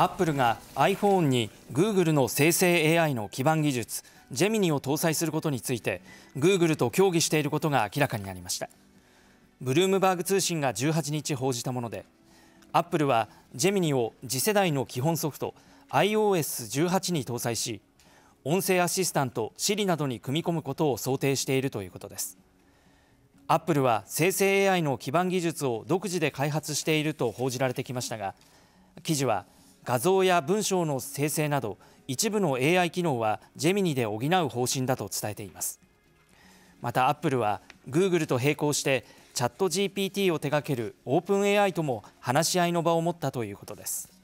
アップルが iPhone に Google の生成 AI の基盤技術ジェミニを搭載することについて Google と協議していることが明らかになりましたブルームバーグ通信が18日報じたものでアップルはジェミニを次世代の基本ソフト iOS18 に搭載し音声アシスタント Siri などに組み込むことを想定しているということですアップルは生成 AI の基盤技術を独自で開発していると報じられてきましたが記事は画像や文章の生成など一部の AI 機能はジェミニで補う方針だと伝えていますまたアップルは Google と並行してチャット GPT を手掛ける OpenAI とも話し合いの場を持ったということです